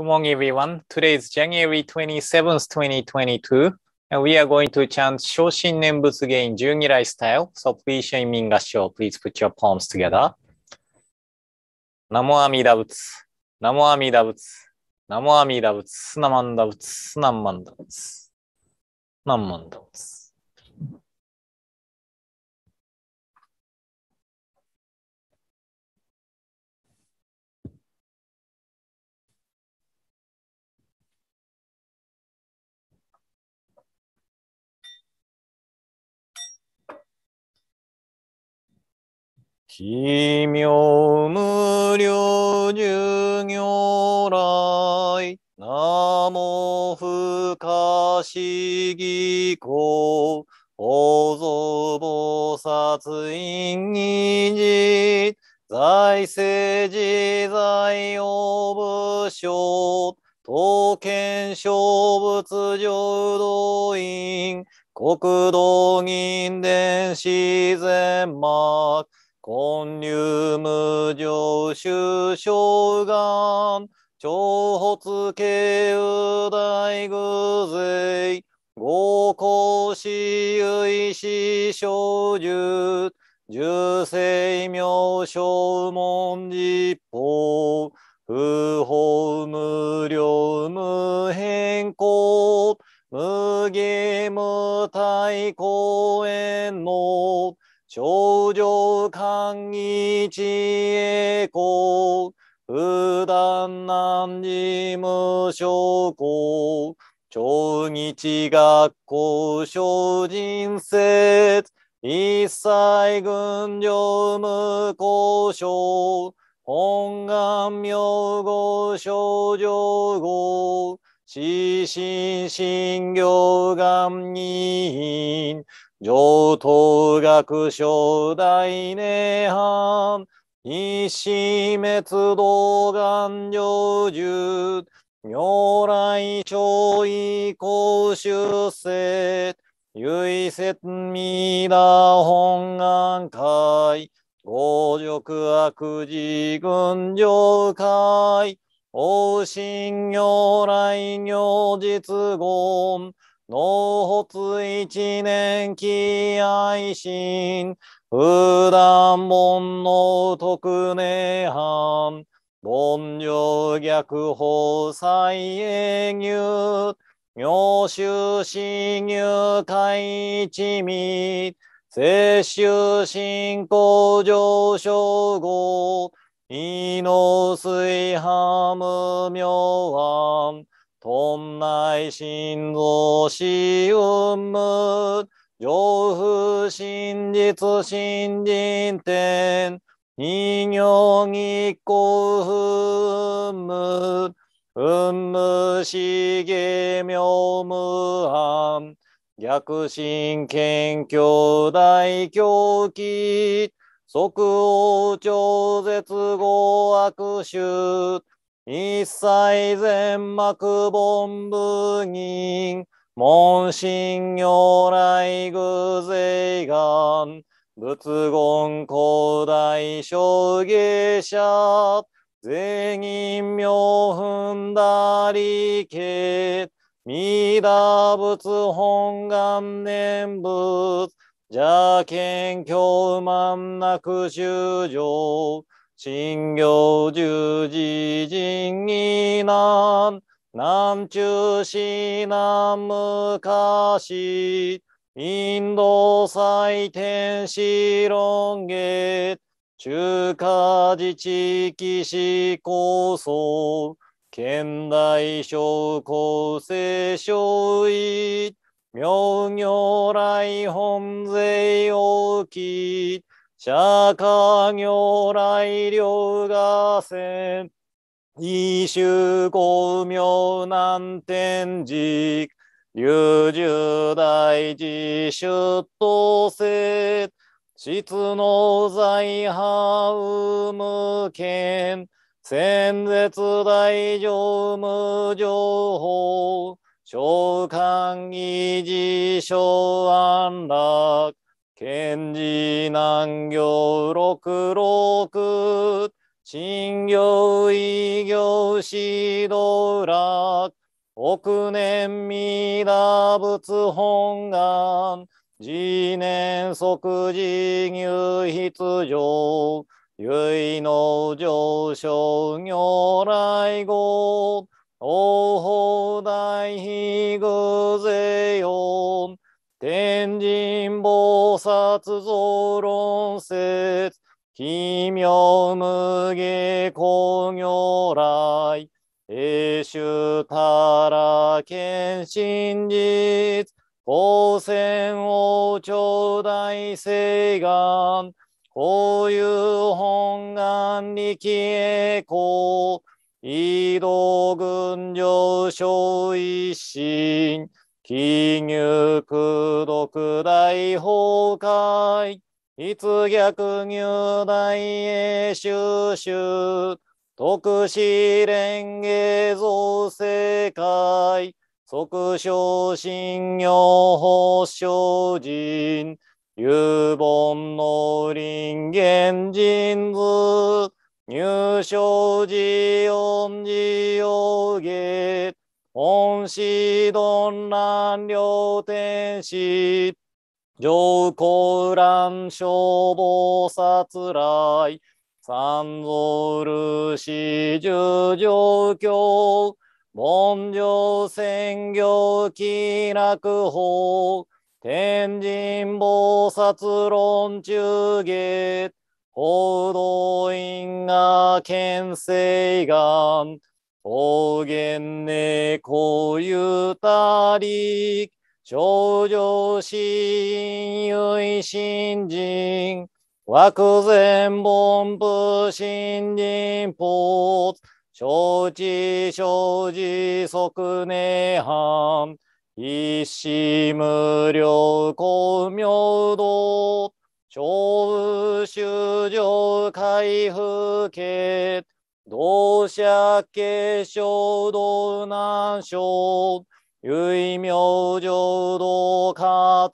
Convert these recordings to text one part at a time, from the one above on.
Good morning, everyone. Today is January 27th, 2022, and we are going to chant Shoshin Nembutsu Gain Jungirai style. So please, Shaimin Gasho, please put your palms together. Namo Amida Butsu, Namo Amida Butsu, Namo Amida Butsu, Namanda Butsu, Namanda Butsu, Namanda Butsu. 奇妙無量寿行来、名も不可思議公、法蔵菩薩因議事、財政自在応武将、刀剣小仏浄土院、国道銀伝自然幕、本流無常修正願、長発慶右大偶税、合公子意子小術十世名正文字法、不法無量無変更、無義無対公園の、頂上寛一栄光、普段南事無償行、超日学校精人説、一切軍上無交渉、本願名号少女号、四神神行願人、上等学小大涅槃、一死滅道願成就、如来超異公出世、唯説未だ本願会、五辱悪事群上会、往信如来行実言、納骨一年期愛心、普段門の特根藩、凡女逆法再営入、妙修新入会一味、摂取信行上昇後、異能水ハム妙案、とんまい心臓しうむ、上不真実心人天、人形にこう、ふむ、うむしげみょうむはん、逆心謙虚大狂気、即応超絶合悪手。一切全幕本部人、門神如来偶税願、仏言古代将芸者、全員名分だりけ、弥陀仏本願念仏、邪剣教満なく修上、信行十字人義難、南中市南昔、インド祭典史論月、中華自治騎士構想、県大小公正小位、明行来本税大き、釈迦如来両河川異種公明南天寺、流十大寺出頭せ、質の財派無剣先絶大乗無情報、召喚議事所安楽、賢治難行六六、信行異行指導楽、億年未打仏本願、次年即時入筆上、唯の上昇如来語、王法大悲偶税音、天神菩薩像論説、奇妙無下工如来、英州たら剣真実、光線王朝大誓願、こういう本願力栄光、移動群上昇一心、金牛苦毒大崩壊。い逆入大へ収集。特使連芸造世界。即将信用保昇人。有本の林源人図。入賞寺恩寺用芸。恩師どんらん両天使、上皇乱消防殺来、三蔵漆し十条教、文上専業気楽法、天神菩薩論中下、報道院が県西岸、方言猫ゆたり、少女親友新人、枠前本部新人ポーツ、承知承知即根藩、一死無量公明道、小宇修上開封同社継承道南省、唯名浄土活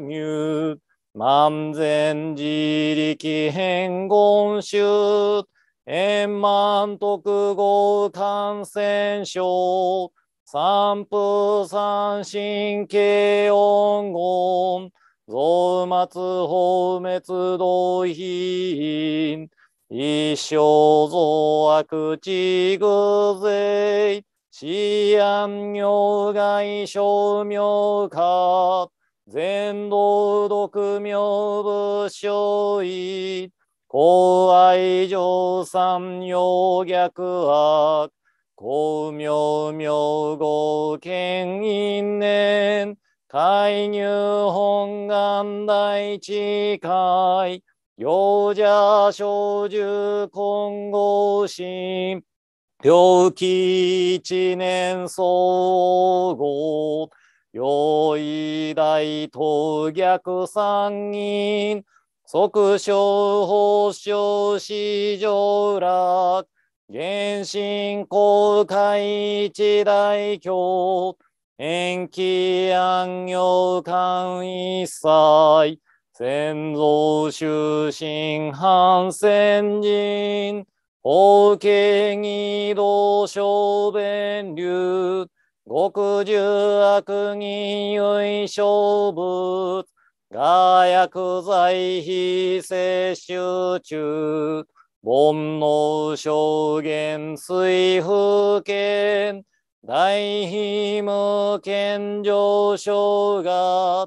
入、万全自力変言集、円満徳合感染症、三夫三神経音言、増末放滅同品、一生増悪地具税、思案業外商妙化、全道独名武将医、公愛上三要逆悪、公明明合権因年、介入本願大地会、幼者小獣混合心、病気一年相合、用意大等逆三人、即小法小市場楽、原神公開一大教、延期安行間一切、先祖修身反戦人、法華義道小弁流、極重悪人唯小物、が薬在非摂取中、煩悩小言水風圏、大非無健常症が、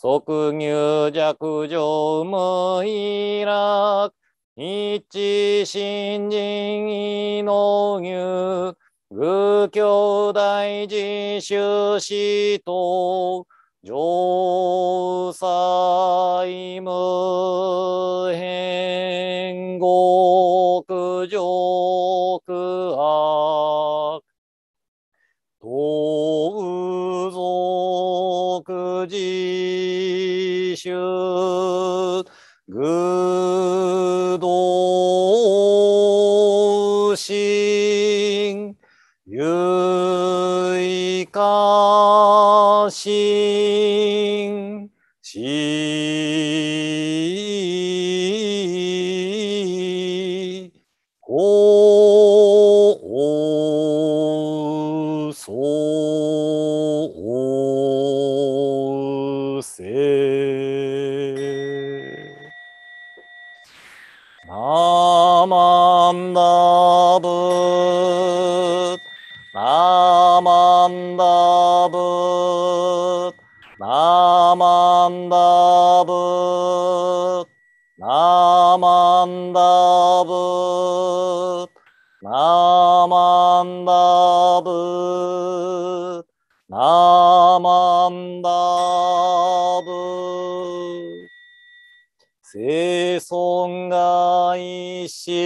即入弱上無意楽。一新人異能入。愚教大自修士と上西無変極上苦目自主、愚道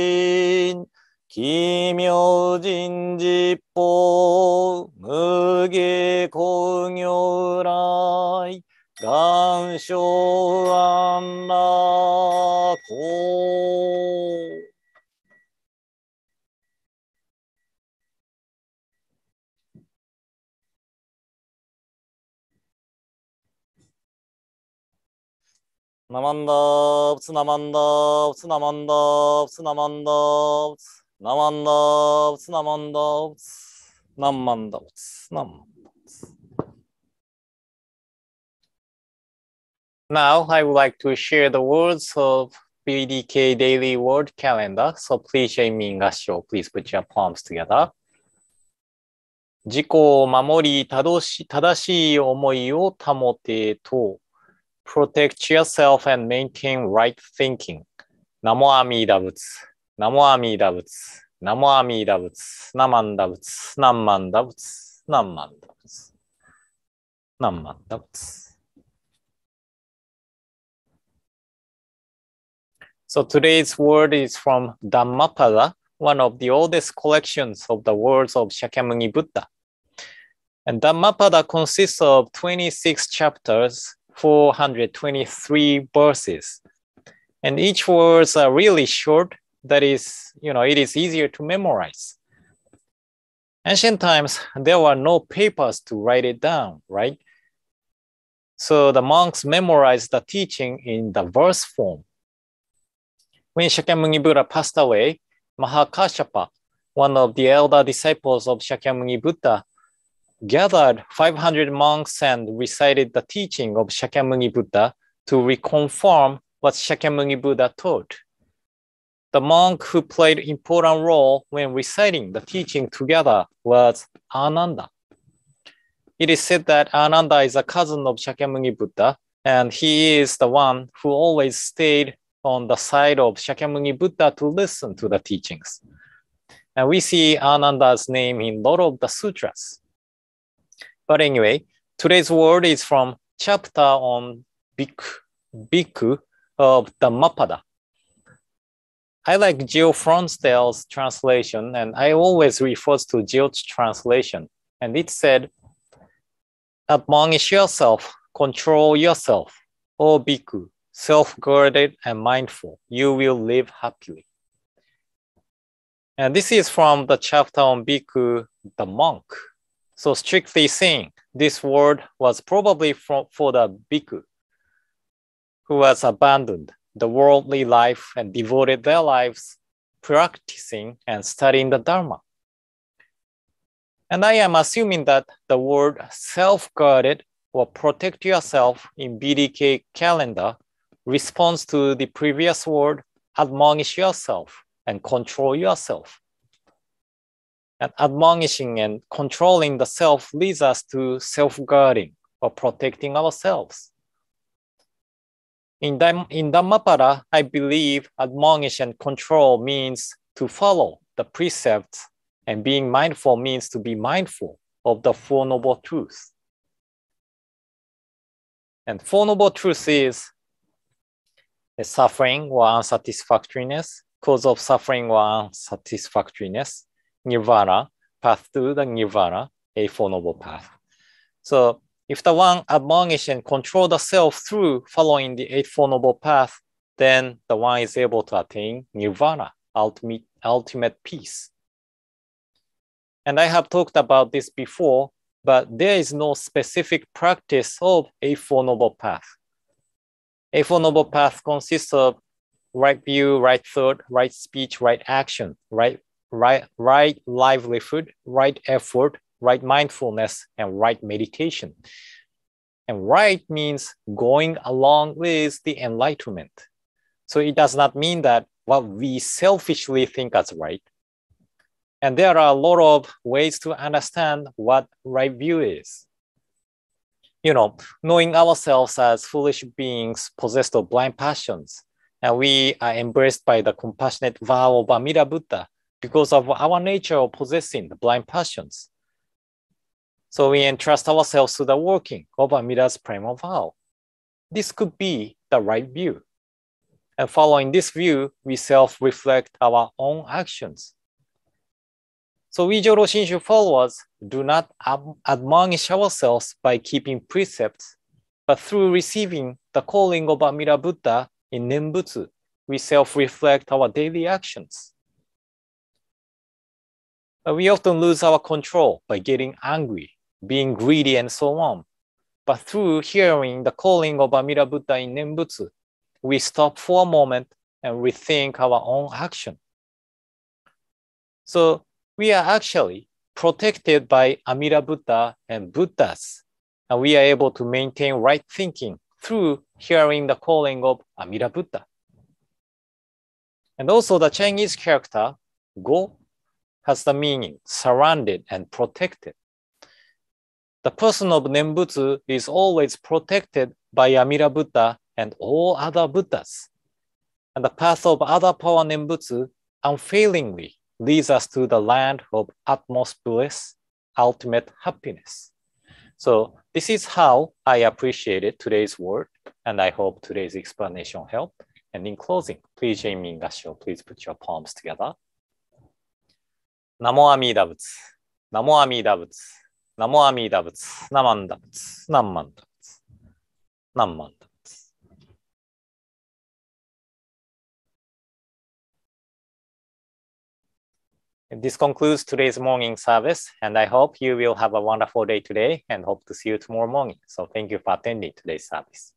人、奇妙人実法、無下工如来、願書安楽公。ナマンダーブツナマンダーブツナマンダーブツナマンダーブツナマンダーブツナマンダーブツナマンダーブツナマンダーブツ Now I would like to share the words of BDK Daily Word Calendar. So please, Jamie and Gasho, please put your palms together. 自己を守り、正しい思いを保てと。protect yourself and maintain right thinking. Amida Amida Amida So today's word is from Dhammapada, one of the oldest collections of the words of Shakyamuni Buddha. And Dhammapada consists of 26 chapters 423 verses. And each words are really short. That is, you know, it is easier to memorize. Ancient times, there were no papers to write it down, right? So the monks memorized the teaching in the verse form. When Shakyamuni Buddha passed away, Mahakashapa, one of the elder disciples of Shakyamuni Buddha, gathered 500 monks and recited the teaching of Shakyamuni Buddha to reconfirm what Shakyamuni Buddha taught. The monk who played important role when reciting the teaching together was Ananda. It is said that Ananda is a cousin of Shakyamuni Buddha, and he is the one who always stayed on the side of Shakyamuni Buddha to listen to the teachings. And we see Ananda's name in a lot of the sutras. But anyway, today's word is from chapter on Bhikkhu, Bhikkhu of mappada. I like Jill Fronsdale's translation, and I always refer to Jill's translation. And it said, Admonish yourself, control yourself, O Bhikkhu, self guarded and mindful, you will live happily. And this is from the chapter on Bhikkhu, the monk, so strictly seen, this word was probably for for the bhikkhu who has abandoned the worldly life and devoted their lives practicing and studying the Dharma. And I am assuming that the word self-guarded or protect yourself in BDK calendar responds to the previous word admonish yourself and control yourself. And admonishing and controlling the self leads us to self-guarding or protecting ourselves. In, Dham- in Dhammapada, I believe admonish and control means to follow the precepts, and being mindful means to be mindful of the Four Noble Truths. And Four Noble Truths is suffering or unsatisfactoriness, cause of suffering or unsatisfactoriness, nirvana, path to the nirvana, a four noble path. So if the one admonish and control the self through following the four noble path, then the one is able to attain nirvana, ultimate, ultimate peace. And I have talked about this before, but there is no specific practice of four Noble Path. four Noble Path consists of right view, right thought, right speech, right action, right right, right livelihood, right effort, right mindfulness, and right meditation. And right means going along with the enlightenment. So it does not mean that what we selfishly think as right. And there are a lot of ways to understand what right view is. You know, knowing ourselves as foolish beings possessed of blind passions, and we are embraced by the compassionate vow of Amida Buddha because of our nature of possessing the blind passions. So we entrust ourselves to the working of Amida's primal vow. This could be the right view. And following this view, we self reflect our own actions. So we Joro Shinshu followers do not admonish ourselves by keeping precepts, but through receiving the calling of Amida Buddha in Nembutsu, we self reflect our daily actions we often lose our control by getting angry, being greedy, and so on. But through hearing the calling of Amida Buddha in Nembutsu, we stop for a moment and rethink our own action. So we are actually protected by Amida Buddha and Buddhas, and we are able to maintain right thinking through hearing the calling of Amida Buddha. And also the Chinese character Go has the meaning surrounded and protected. The person of Nembutsu is always protected by Amira Buddha and all other Buddhas. And the path of other power Nembutsu unfailingly leads us to the land of utmost bliss, ultimate happiness. So this is how I appreciated today's word, and I hope today's explanation helped. And in closing, please, Jamie and please put your palms together. This concludes today's morning service, and I hope you will have a wonderful day today and hope to see you tomorrow morning. So, thank you for attending today's service.